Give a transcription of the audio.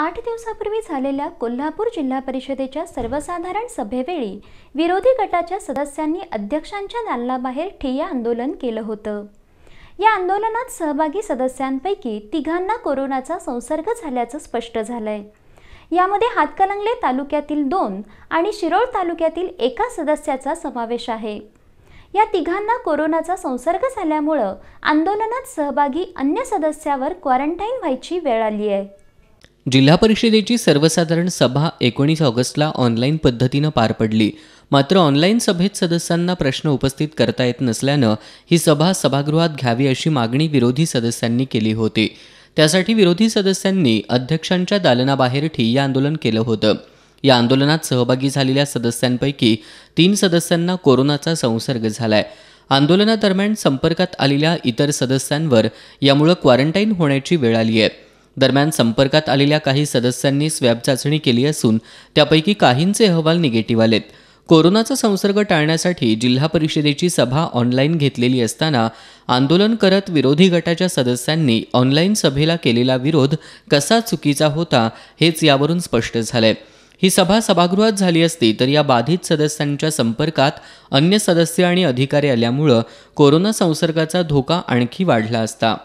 आठ दिवसापूर्वी झालेल्या कोल्हापूर जिल्हा परिषदेच्या सर्वसाधारण सभेवेळी विरोधी गटाच्या सदस्यांनी अध्यक्षांच्या नालाबाहेर ठिय्या आंदोलन केलं होतं या आंदोलनात सहभागी सदस्यांपैकी तिघांना कोरोनाचा संसर्ग झाल्याचं स्पष्ट झालंय यामध्ये हातकलंगले तालुक्यातील दोन आणि शिरोळ तालुक्यातील एका सदस्याचा समावेश आहे या तिघांना कोरोनाचा संसर्ग झाल्यामुळं आंदोलनात सहभागी अन्य सदस्यावर क्वारंटाईन व्हायची वेळ आली आहे जिल्हा परिषदेची सर्वसाधारण सभा एकोणीस ऑगस्टला ऑनलाईन पद्धतीनं पार पडली मात्र ऑनलाईन सभेत सदस्यांना प्रश्न उपस्थित करता येत नसल्यानं ही सभा सभागृहात घ्यावी अशी मागणी विरोधी सदस्यांनी केली होती त्यासाठी विरोधी सदस्यांनी अध्यक्षांच्या दालनाबाहेर ठिय्या आंदोलन केलं होतं या आंदोलनात सहभागी झालेल्या सदस्यांपैकी तीन सदस्यांना कोरोनाचा संसर्ग झालाय आंदोलनादरम्यान संपर्कात आलेल्या इतर सदस्यांवर यामुळं क्वारंटाईन होण्याची वेळ आली आहे दरम्यान संपर्कात आलेल्या काही सदस्यांनी स्वॅब चाचणी केली असून त्यापैकी काहींचे अहवाल निगेटिव्ह आलेत कोरोनाचा संसर्ग टाळण्यासाठी जिल्हा परिषदेची सभा ऑनलाईन घेतलेली असताना आंदोलन करत विरोधी गटाच्या सदस्यांनी ऑनलाईन सभेला केलेला विरोध कसा चुकीचा होता हेच यावरून स्पष्ट झालंय ही सभा सभागृहात झाली असती तर या बाधित सदस्यांच्या संपर्कात अन्य सदस्य आणि अधिकारी आल्यामुळं कोरोना संसर्गाचा धोका आणखी वाढला असता